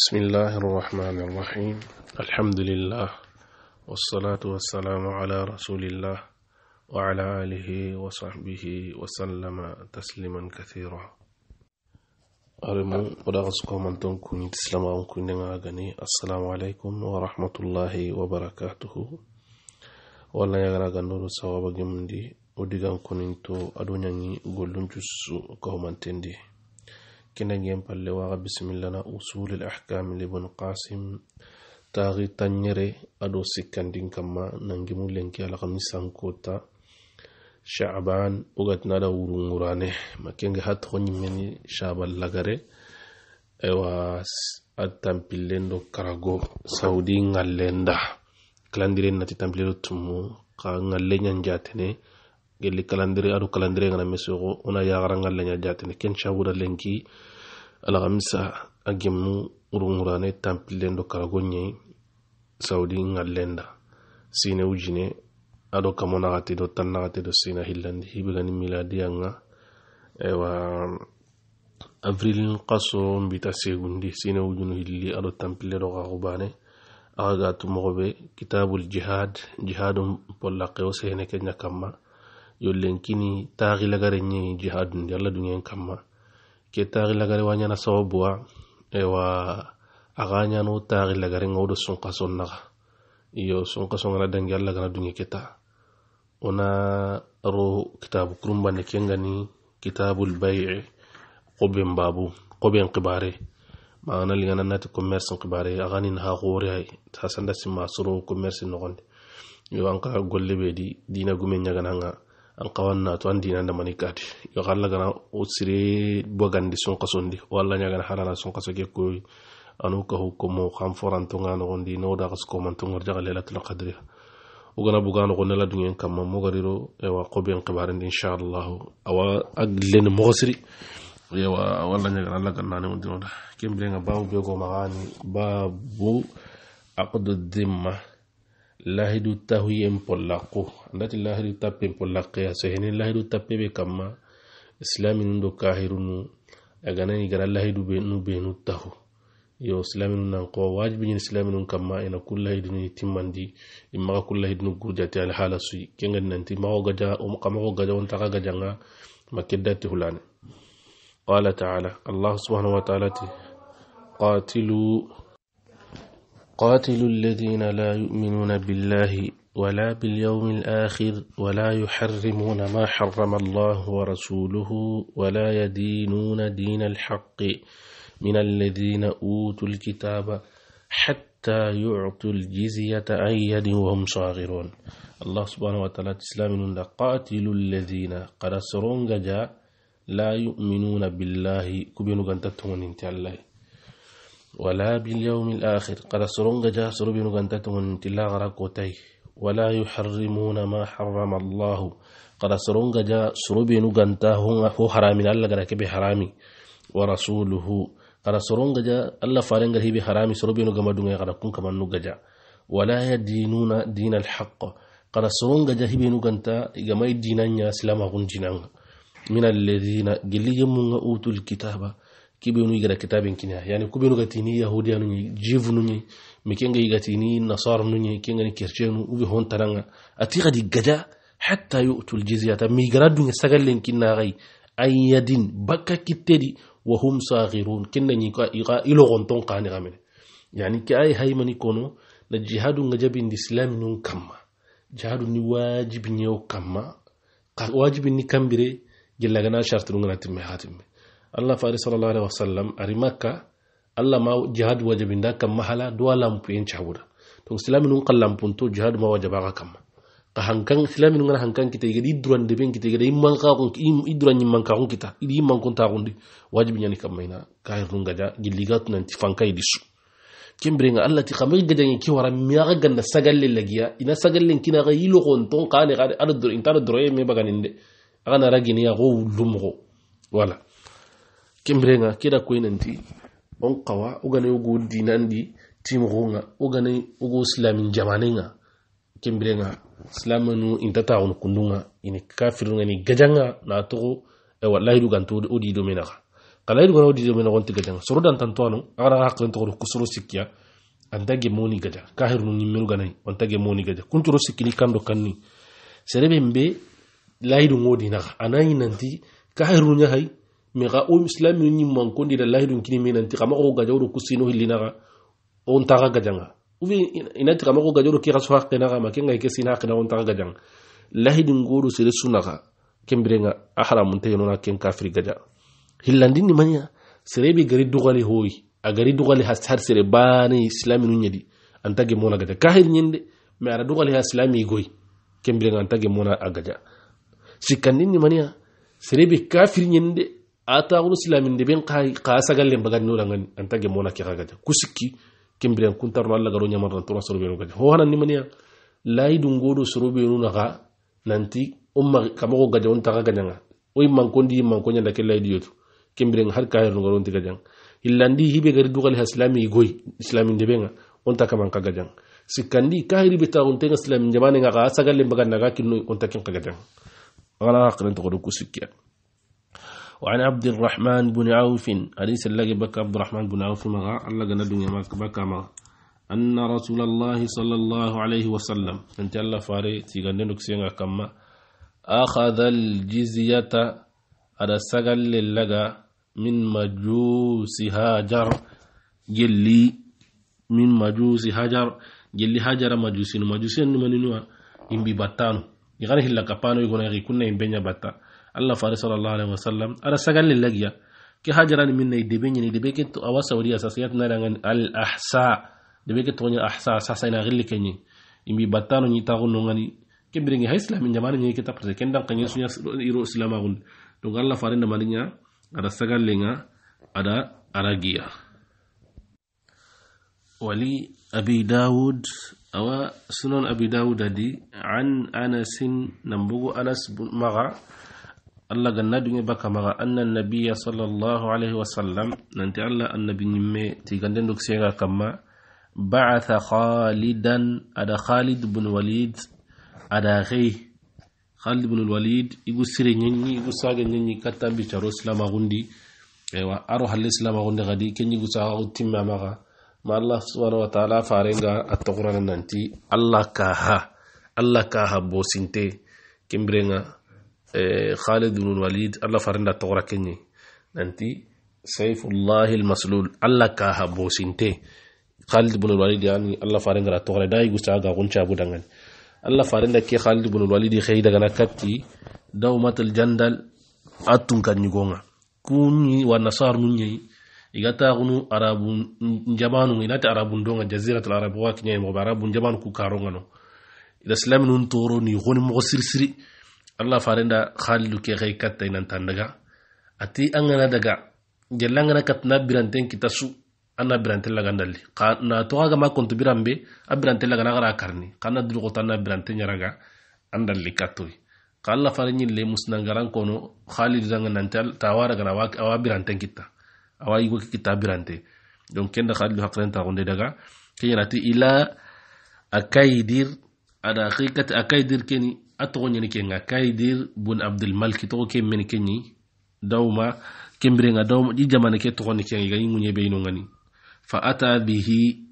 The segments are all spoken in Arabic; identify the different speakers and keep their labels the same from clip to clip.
Speaker 1: بسم الله الرحمن الرحيم الحمد لله والصلاة والسلام على رسول الله وعلى آله وصحبه وسلم تسليما كثيرا أرمو ودغس كومنتون كوني تسلم كوني السلام عليكم ورحمة الله وبركاته ولا يغرى غنور سواب جمدي ودغان كوني تو أدونياني غلون جسو كومنتين دي kinagen palle usul al-ahkam li libn qasim tagi tanyere ado sikkandin kanma nangimu lenki alahamisankota shaban ugatinada wurungurane makenge ha toxo ɲimmeni shaban lagare aywa a tanpillen karago saudi ngalenda klandire kilandiren nati tanpile do tumu xa gelli calendrier adu calendrier ngana mesugo una yagaranga lenya jatini ken shawura lenki alhamisa agemnu urungurane tampilendo karagonye saudi ngallenda sine ujine ado kamo nagati do tan nagati do sina hillandi hibigani miladiyanga ewa avril qaso mbita segundi sine ujunu hilli ado tampilero kakubane aga gatu mogobe kitabul jihad jihadum pollakeo sene kenya kamma yollen kini taxi lagare ñi yalla du ngeen kamma ke taxi lagare wañana e ewa aganya ñano taxi la gare ngodo sun qason na yo iyo qason na dang yalla gana dunge keta wona ro kitabu kurumbane kengani kitabul bayi qoben babu qoben qibare maana ligana nati commerce qibare aganin na gore ay tasanda sima suru commerce nogonde yo anka golle be di dina gumen gananga alqawanna to andina ndamani kati yo xalla gana o sire bogandi sunqasondi walla ñagana harana sunqaso ke koy anu kahu komo xam forantonga noxondi nowoda xas komantongor jaxa lelatul qadria o gana buga noxone la dungen kamma mogariro ewa qoben xibarindi inchallahu awa a leni moxo siri yewa walla ñagana alla gannani ondinoda kembirenga babu be gomaxani babu aqdu dimma lahidu tahuyi en pollaku andati lahidu tappe en pollaku ya so hene lahidu tappe be kamma islami nun do kahiru nu aganani gara lahidu be nu be nu tahu yo islami nun nan ko wajibi nyin islami nun kamma ina kulla hidu ni timmandi imma kulla hidu nu al hala suyi kenga nanti mawo gaja o kama ko gaja on taka gaja nga makiddati hulane qala ta'ala allah subhanahu wa ta'ala ti qatilu قاتلوا الذين لا يؤمنون بالله ولا باليوم الآخر ولا يحرمون ما حرم الله ورسوله ولا يدينون دين الحق من الذين أوتوا الكتاب حتى يعطوا الجزية عن وهم صاغرون الله سبحانه وتعالى تسلام قاتلوا الذين قرسرون سرونجا لا يؤمنون بالله كبينوا قنتتهم انت الله ولا باليوم الآخر قد سرنغ جاء سربين غنتتمن تلا غرقوتي ولا يحرمون ما حرم الله قد سرنغ جاء سربين غنتاهم هو حرام الله غرك بحرامي ورسوله قد سرنغ جاء الله فارنغ هي بحرامي سربين غمدون غرقون كمان نغجا ولا يدينون دين الحق قد سرنغ جاء هي غنتا غمي دينان يا اسلام غنجنا من الذين جلي يمون اوتوا الكتابه kibenu igara kitabin kinya yani kubenu ga tini yahudiya nunyi jivu nunyi mikenga iga tini nasar nunyi kenga ni kirchenu ubi hon taranga atiga di gada hatta yu'tul jizyata mi gara dunya sagalen kinna gai ayyadin bakka kitedi wa hum saghirun kinna ni ka iga ilo gonton qani gamene yani ki ay haymani kono na jihadu ngajabin islam nun kamma jihadu ni wajibi nyew kamma wajibi ni kambire gelagana shartu ngana timme hatimme allah faari sallallahu alaihi wasallam ari makka allah ma jihad wajabinda kamma hala duwa lampuyen cawuda donc silami nun ka lampunto jihad ma wajabaxa kamma ka hankan silami nun gana hankan kita igadi i durande ben kita igada i duranñimmankaxun kita idi yimmankuntaxundi wajibi ñani kamma ina kahir nun gaja gilligatunanti fanka idisu kembirenga allah ti xame gajange ke wara miaxa ganda sagalle lagiya ina sagallen kinaxa i loxonton xane intaada doroye me baganin de axana ragini axo wullu moxo wala voilà. kembrenga kida koynanti on qawa ogane ogo dinandi timxunga ogane ogo islamin jamanenga kembrenga silamanu intataxun kundunga ini kafirunga e ni gajanga na toxo ewa layidu ganto o dido menaxa xa layidu gana o dido mena xonti gajanga soro dantantoano axaraxa xaqiren toxoru kusoro sikkiya anta gemoni gaja kahirunu ñimmenu ganayi onta gemoni gaja kuntoro sikkini kando kanni serebe mbe layidu ŋo anayi nanti kahirunu ñahayi mega o islami ni man ko dira lahi dun kini menan ti kama ko gajo ro kusino hilina ga on ta ga gajanga ubi ina ti kama o gajo ro ki rasu haqqi na ga ma kinga e ke sina haqqi na on ta ga gajang lahi dun goro sire ga kembre nga ahram mun tayo na ken kafir gaja hillandin ni manya sire bi gari dugali hoyi a gari dugali has har sire bani islami nun yadi an tage mona gaja kahir nyinde me ara dugali has islami e goyi kembre nga an tage mona agaja sikandin ni manya sire bi kafir nyinde ata ulu silamin de ben kay ka sagallen bagan nula langan anta ge mona ke kaga kusiki kimbiren kun tar alla garo nyamar tan tura sorobe no gaja ho hanan ni maniya lay dun godo sorobe naga nanti umma kamago gaja on taga nga oy man kondi man konya da kelay diyotu kimbiren har kai no garo gaja illandi hibe gari dugal islami goy islami de benga on kamang man kaga jang sikandi kahiri bita on tenga islami jamane nga ka sagallen bagan naga kinno on takin kaga jang wala hakran to godo kusikiya وعن عبد الرحمن بن عوف أليس الله بك عبد الرحمن بن عوف مغا الله ندنيا ماك بك مغا أن رسول الله صلى الله عليه وسلم أنت الله فاري تيغنينك سيغا كما أخذ الجزية على سجل للغا من مجوس هاجر جلي من مجوس هاجر جلي هاجر مجوسين مجوسين من نوع إن ببطانو يغني هلا كبانو يغني غيكونا إن بنيا بطانو allah fare sallallahu alaihi wasallam ada sagalli lagya ke hajarani minna idebe ñini idebe ke awa saudia sasiyatinaɗangani al ahsa debe ke togoñi ahsa sasayna xilli ke ñi imbi battano ñi taxunnongani ke birengi ha islami jamana ñi kita parce que ken dan xañi suña iro silamaxun donc allah fare ndamaniña ada sagallenga ada aragiya ولي أبي داود أو سنن أبي داود دي عن أنس نمبو أنس مغا الله غنى دوني بكا مغا ان النبي صلى الله عليه وسلم ننتي الله النبي نيمي تي غندن دوك سيغا كما بعث خالدا ادا خالد بن وليد ادا غي خالد بن الوليد يغو سيري نيني يغو ساغ نيني كاتا بي تشارو سلام غوندي ايوا ارو حل سلام غوندي غادي كني يغو ساغ تيما مغا ما الله سبحانه وتعالى فارنغا اتقرن ننتي الله كاها الله كاها بوسينتي كيمبرينغا Eh, khalid ibn walid alla farinda togora kenye nanti sayfullahi almaslul alla ka habosinte khalid ibn walid yani alla farinda la togora dai gusta ga guncha budangan alla farinda ke khalid ibn walid khay daga nakati dawmatul jandal atun kan nyugonga kunyi wa nasar munyi igata gunu arabu njabanu inata arabu ndonga jaziratul arab wa kinyi mo arabu njabanu ku karonga no ida islam nun toro ni goni mo sirsiri allah farinda khalidu ke khay katta inan tandaga ati angana daga jellangana katna biranten kitasu anna birante Ka na gama kontu birambe a birante lagana xara karni xana dulxota anna birante ɲaraga andalli kattoy xa alla le ɲille musinangaran kono khalidu danga gana wak awa biranteng kita, awa yigo kita kitta birante donc kenda khalidu haqrentaxunde daga nati ila akaidir ada haqiqati akaidir keni a togo ke nga kaidir bun abdulmalik togo ke meni ke ñi dawma kembirenga dawma ji jamane ke togoni ke ga i ŋuñe beyino fa ata bihi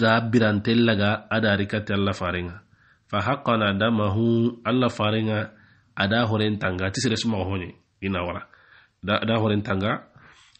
Speaker 1: da birantel laga adari kate alla farenga fa haqqana damahu alla farenga ada horen tanga ti sere ho hoñe ina wara da, da horen tanga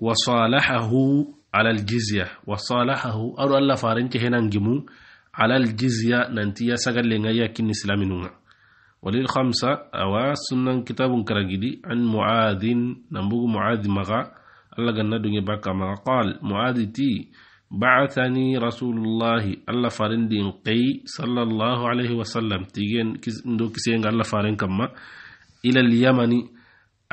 Speaker 1: wa salahahu ala aljizya wa salahahu aɗo alla farenke henan gimu ala aljizya nanti ya sagalle nga silaminunga خمسة أوا سنة كتاب كرجدي عن معاذ نبوغ معاذ مغا الله جنة دنيا بكا مغا قال معاذ تي بعثني رسول الله الله دين قي صلى الله عليه وسلم تيجين كس ندو كسين الله فارن كما إلى اليمن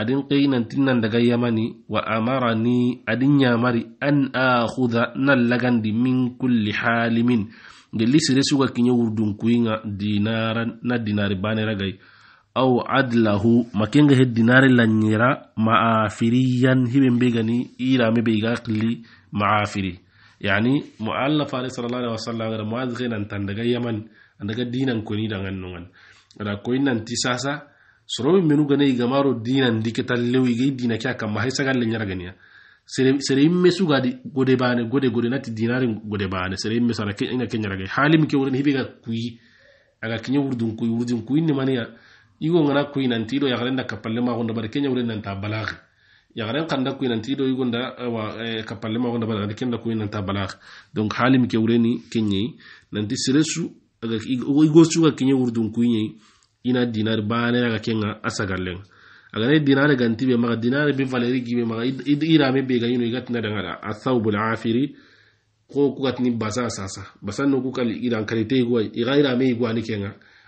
Speaker 1: adin qinan tinnan daga yamani wa amarani adin yamari an akhudha nan lagandi min kulli halimin gelli sire suga kinya wurdun kuinga dinaran na dinari bane ragai aw adlahu makenga he dinari lanyira ma'afiriyan hiben begani ira me bega qli ma'afiri yani mu'allaf alayhi sallallahu alaihi wasallam da mu'adh qinan tan daga yaman daga dinan kuni dangan nungan da koinan tisasa sorobi menu gane gamaro dinan diketal lew ige dina kya kam mahay sagalle nyarganiya sere imme sugadi gode bane gode gode nati dinari gode bane sere imme sara ke ina kenya rage halim ke wonen hibiga kuyi aga kinya wurdun kuyi wurdun kuyi ne maniya igo ngana kuyi nanti do yagaren da kapalle ma gonda bare kenya wuren nanta balaghi yagaren qanda kuyi nanti do igo nda eh, wa eh, kapalle ma gonda bare kenda kuyi nanta balaghi donc halim ke wureni kenyi nanti sere su aga igo suga kinya wurdun kuyi ni ina dinar bane ga kenga asagallen aga ne dinare ganti be maga dinare be valeri ga yino igatina daga da asawbul basa sasa basa no ku kali ira kalite go ira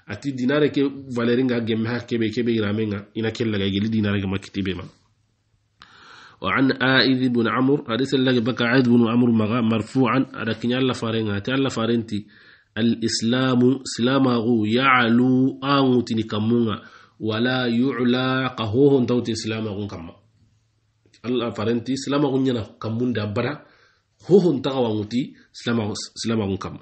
Speaker 1: ati dinare ke valeri ga gemme ha kebe kebe ga gili dinare ga makiti be ma وعن آئذ بن عمرو حديث الله بك عائد بن عمرو الإسلام سلامه يعلو آمو تنكمونا ولا يعلى قهوهن تاو تسلامه كما الله فرنتي سلامه نينا كمون دابرا هوهن تاو آموتي سلامه كما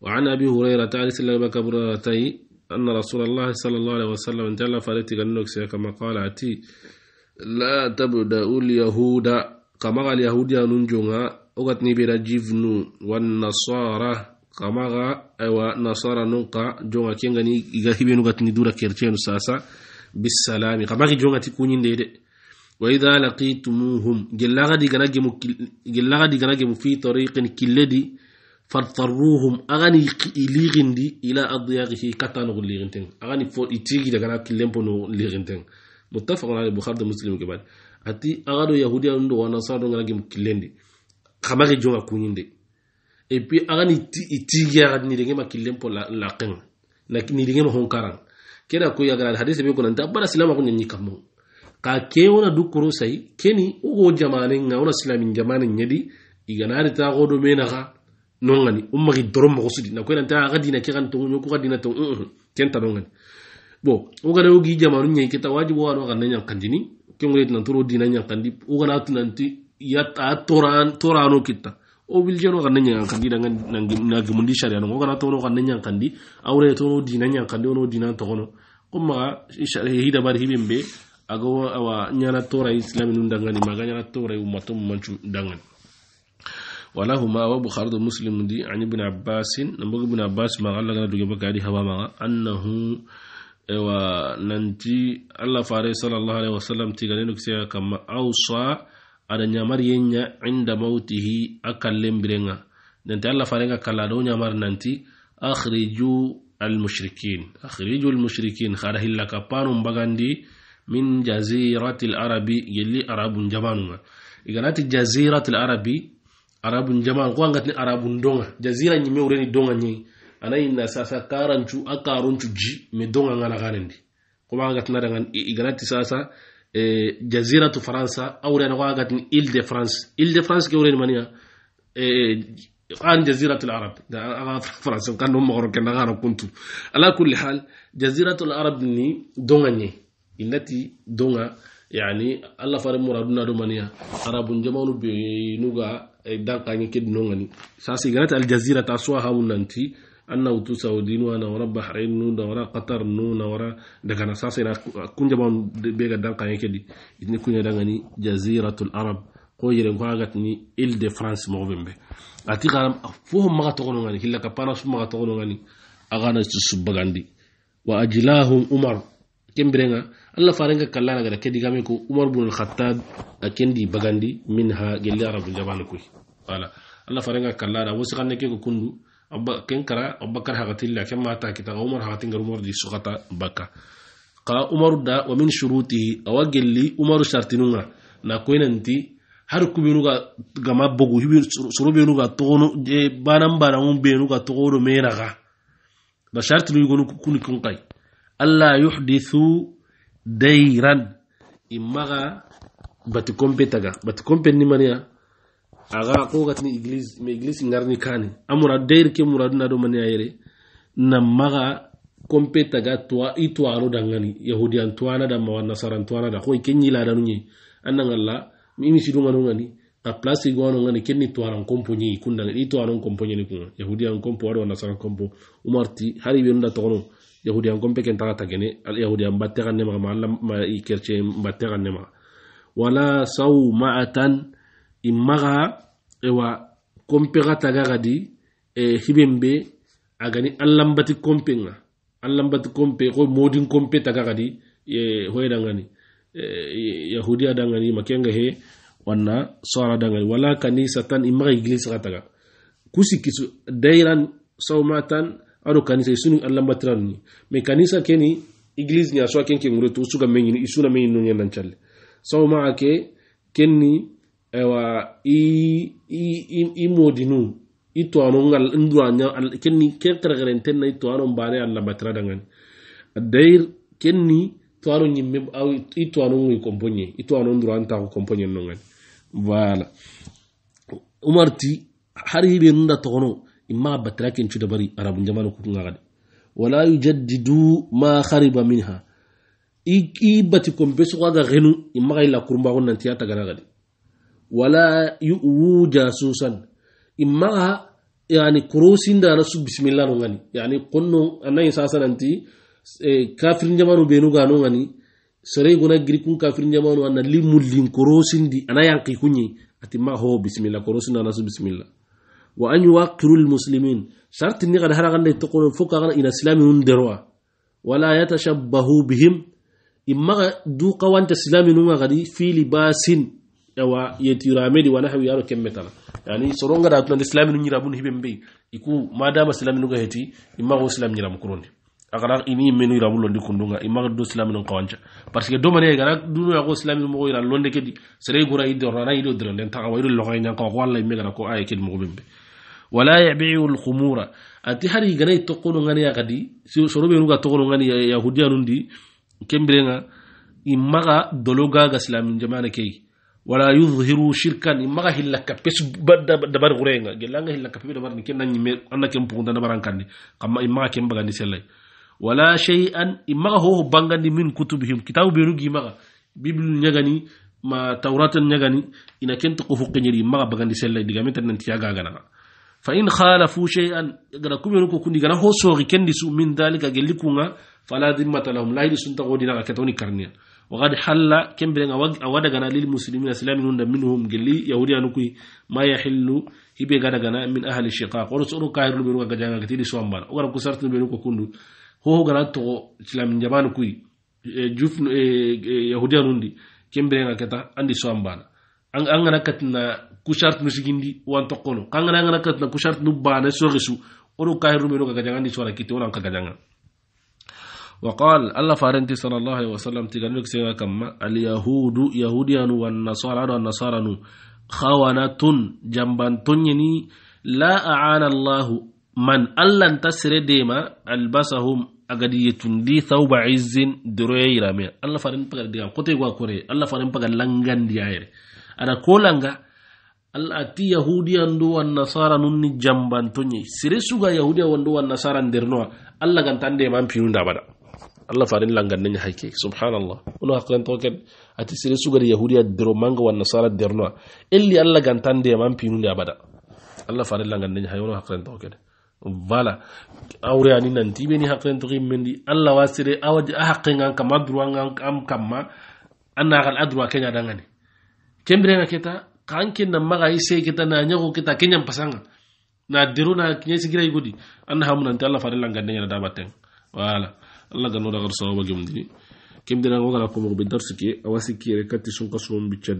Speaker 1: وعن أبي هريرة تعالي سلامة كبرارتي أن رسول الله صلى الله عليه وسلم انت الله فرنتي كما قال أتي لا تبدأوا اليهود كما قال اليهود ينجونا أغتني برجيفنو والنصارى kamaga wa nasara nunka jonga kenga ni iga hibe nuga tini dura kerchenu sasa bisalami kamagi jonga ti kunyinde de wa idha laqitumuhum gillaga di ganage mu gellaga di ganage mu fi tariqin killadi fartaruhum agani iligindi ila adyaqihi katanu liginten agani fo itigi daga na killempo no liginten muttafaqun alayhi bukhari da muslim ke bad ati agado yahudiya ndo wa nasara ndo ganage mu killendi kamagi jonga kunyinde et puis ti ya ga nidenge makillen po laqen na nidenge ma honkaran kena ko ga hadise be ko nan bara silama ko nyanyi kamu ka ke wona dukuru sai keni ugo jamane nga wona silamin jamane nyedi iganari ta godo mena ga nongani umma gi dorom mo sudi na ko nan ta ga dina ke kan tongo ko uh, ga dina to uh ken ta nongani bo uga da ugi jamanu nyi kita wajibu wa no kan nyan kandini ke wona tan turu dina nyan kandi uga na nanti ya ta toran torano kita o wiljeno kan, kan, kan, kan nanya kan di dangan nang mundi sharia no kan atau kan nanya kan di itu tono dina nya kan di ono dina to kono kuma sharia hida bar hibembe aga awa nyana tora islam nun dangani maga nyana tora ummatum manchu dangan wala huma wa bukhari da muslim di an ibn abbas nan bin ibn abbas maga Allah kana duge baka hawa ma annahu wa nanti Allah fare sallallahu alaihi wasallam tiga nuk kama awsa ada nyamar yenya inda mautihi akallen birenga nanti allah farenga kala nyamar nanti akhriju almushrikin akhriju almushrikin khara hilla kapanum bagandi min jaziratil arabi yelli arabun jamanunga iganati jaziratil arabi arabun jaman ko angatni arabun donga jazira nyime ureni donga nyi anayi na sasa karancu akaruncu ji me donga ngana ganendi ko iganati sasa إيه، جزيرة فرنسا أو لأن واقعت إيل دي فرانس إيل دي فرانس كورين مانيا إيه، عن جزيرة العرب ده فرنسا هم مغرب كان غارب كنت على كل حال جزيرة العرب ني دونغني التي دونغا يعني الله فارم مرادنا رومانيا عرب جمال بنوغا إيه، دانقاني كد نونغني ساسي غنات الجزيرة تاسوها هاو annahu tusaudinu ana wara bahrain nu na wara qatar nu na wara daga na sasa ina kunja bam be ga dan kan kedi itni kunya daga ni jaziratul arab ko yere ko agat ni ile de france mo bembe ati garam fo ma to gono ngani killa ka pana su ma to gono ngani agana su subagandi wa ajlahum umar kembirenga allah farenga kallana gada kedi game ko umar bun al-khattab a kendi bagandi minha gelli arabul jabal kuy wala allah farenga kallana wosi kanne ke ko kundu ken kara abubakar hakatilla ken mata kita ga umar hakatin gar umar di sukata baka ka umaru da wa min shurutihi awa gelli umaru shartinunga na koinanti har kubenu ga gama bogu suru benu ga togono banan bananun benu ga togono menaga ba shartinu igonu kuni kun kai alla yuhdithu dairan imaga bati taga bati ni maniya aga gatni iglis me iglis ngarni kani amura deir ke muradu nado mani ayere na maga kompeta ga tuwa i aro dangani yahudiyan tuwana da mawa nasaran tuwana da koy kenyi ladanu nyi annan alla mi sidu manu ngani a place gono ngani kenni tuwaran kompo nyi kunda i tuwaran kompo nyi kun yahudiyan kompo aro nasaran kompo umarti hari be nda Yahudi an kompe ken taga gene al yahudiyan batte ganne ma alla ma i kerche batte ganne ma wala saw ma'atan imaga ewa kompe ga taga gadi e hibembe agani allambati kompe nga allambati kompe ko modin kompe taga gadi e hoyda ngani e, yahudiya dangani makenga he wanna sora dangani wala kanisatan imaga iglis ga taga kusi kisu dairan saumatan aro kanisa isunu ni me kanisa keni iglis ni aswa ken ngurutu ngure suga menyini isuna menyini nyen nan challe sauma ake kenni ewa i i i modinu itu anu ngal ndu anya al kenni ken karagaren na itu anu mbare alla batra dangan dair kenni to anu nyimme aw itu anu ngi komponye itu anu ndu anta ko komponye nongan wala umarti hari hibe nda tono imma batra ken chuda bari arabun jamanu ku ngagade wala yujaddidu ma khariba minha i i batikom so ga genu imma ila kurumba ko nanti ata gana ولا يؤووا جاسوسا إما يعني كروسين دانا سو بسم الله نغني يعني قلنا أنا إساسا أنت إيه، كافر جمانو بينو غانو غني سري غنا غريكون كافر جمانو أنا لي مولين كروسين دي أنا ينقي كوني أتي ما هو بسم الله كروسين دانا سو بسم الله وأن يوقروا المسلمين شرط إني قد هرغن دي تقولون فوق إلى إسلام دروا ولا يتشبهوا بهم إما دو قوانت إسلام نوما غدي في لباس yawa wana hawi yaro kemmetana yani sorongara islam silaminu nyira bun hibembe iku madama silaminuga heti immago silam ñiramu kurondi akara ini menu irabu londi kundunga imma do silaminu kawanca parce que mane gara dunoya ko silaminu mo ira londe kedi sere gura idorana ido ta taga wayro loga ñankawa ko walla imme gara ko ay kedi mo bembe wala yabiu khumura ati hari ganai tokkono ngani akadi ya ga tokkono ngani yahudiyanundi ya kembirenga ga islam silamin jamana kee wala yuzhiru shirkan imaga hilla kappe dabar gurenga gelanga hilla kappe dabar ni kenna nyime anna kem pugunda dabar ankandi kama imaga kem bagandi sellay wala shay'an imaga ho bangandi min kutubihim kitabu benu gimaga biblu nyagani ma tawratan nyagani ina kento ko hukkenyiri imaga bagandi sellay diga metan nanti yaga gana fa in khalafu shay'an gara kumenu ko kundi gana ho sori kendi su min dalika gelikunga fala dimmata lahum laidi sunta godina ka ketoni karniya وقد حل أود جنا للمسلمين سلام هند منهم جلي يهودي أنو كوي ما يحلو هي بيجنا جنا من أهل الشقاق ورس أنو كاير لبنو كجنا كتير سوام بار وغرب كسرت لبنو كوندو هو جنا تو سلام جبان كوي إيه، جوف إيه، إيه، يهودي أنوندي كمبلن كتا عندي سوام بار أن أن أنغنا كتنا كشرت مسجندي وان تقولو كان أنغنا كتنا كشرت نوبانة سوغسو أنو كاهر لبنو غجانا دي سوام كتير وان كغجانا وقال الله فارنتي صلى الله عليه وسلم تجنك سيوا كما اليهود يهوديان والنصارى والنصارى خونة جنبان تنيني لا أعان الله من ألا تسر ديما ألبسهم أغدي يتندي ثوب عز دروي رامي الله فارن بغل ديام قطي وكوري الله فارن بغل لنغان ديائر أنا كولنغا الله أتي يهوديا دو والنصارى نني جنبان تنيني سيرسوغا يهوديان دو والنصارى ندرنوا الله غنتان ديما بينون دابدا Allah farin nanya haike subhanallah uno hakran ken ati sire sugar yahudiya dero manga wan nasara dernoa illi Allah gantan de man pinu de abada Allah farin nanya hayo uno hakran ken wala awre ani nan tibe ni hakran token mendi Allah wasire awaji hakkan an kam duwan an kam kama anna gal adwa kenya dangani kembre na kita kankin na maga ise kita na nyago kita kenyan pasanga na diruna na kinyesi gira igudi anna hamunan ta Allah farin nanya da baten wala voilà. الله قال نورا غر صوابا دي كم دينا نوغلا كومو بدرسكي أواسكي ركاتي شنقصهم بيتشا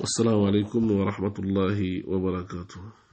Speaker 1: والسلام عليكم ورحمة الله وبركاته